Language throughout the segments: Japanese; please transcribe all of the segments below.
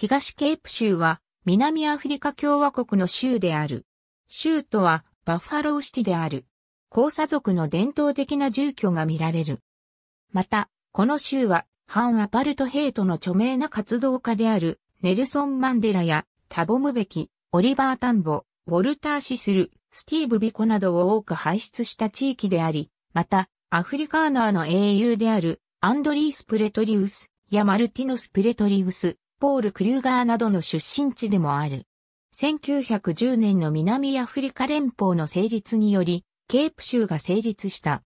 東ケープ州は南アフリカ共和国の州である。州とはバッファローシティである。交差族の伝統的な住居が見られる。また、この州は反アパルトヘイトの著名な活動家であるネルソン・マンデラやタボムベキ、オリバー・タンボ、ウォルター・シスル、スティーブ・ビコなどを多く輩出した地域であり、また、アフリカーナーの英雄であるアンドリース・プレトリウスやマルティノス・プレトリウス、ポール・クリューガーなどの出身地でもある。1910年の南アフリカ連邦の成立により、ケープ州が成立した。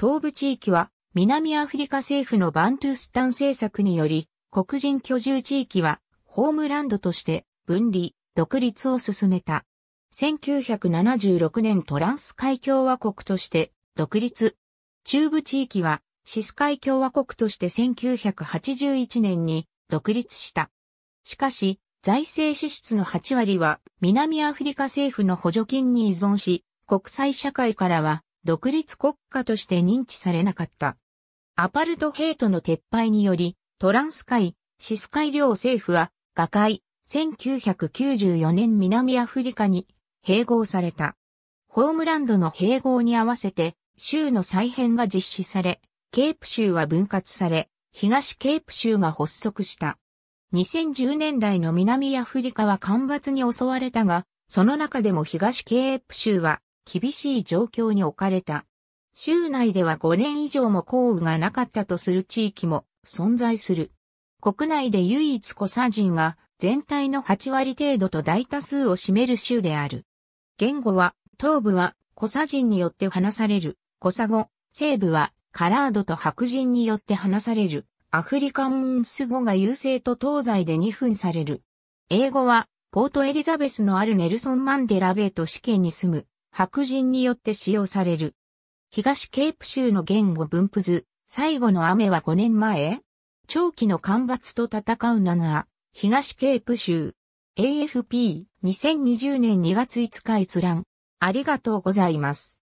東部地域は、南アフリカ政府のバントゥスタン政策により、黒人居住地域は、ホームランドとして、分離、独立を進めた。1976年トランス海共和国として、独立。中部地域は、シス海共和国として1981年に独立した。しかし、財政支出の8割は南アフリカ政府の補助金に依存し、国際社会からは独立国家として認知されなかった。アパルトヘイトの撤廃により、トランス海、シス海両政府は、瓦解、1994年南アフリカに併合された。ホームランドの併合に合わせて、州の再編が実施され、ケープ州は分割され、東ケープ州が発足した。2010年代の南アフリカは干ばつに襲われたが、その中でも東ケープ州は厳しい状況に置かれた。州内では5年以上も降雨がなかったとする地域も存在する。国内で唯一コサ人が全体の8割程度と大多数を占める州である。言語は、東部はコサ人によって話されるコサ語、西部はカラードと白人によって話される、アフリカンス語が優勢と東西で2分される。英語は、ポートエリザベスのあるネルソン・マンデラベート試験に住む、白人によって使用される。東ケープ州の言語分布図、最後の雨は5年前長期の干ばつと戦う7、東ケープ州。AFP2020 年2月5日閲覧。ありがとうございます。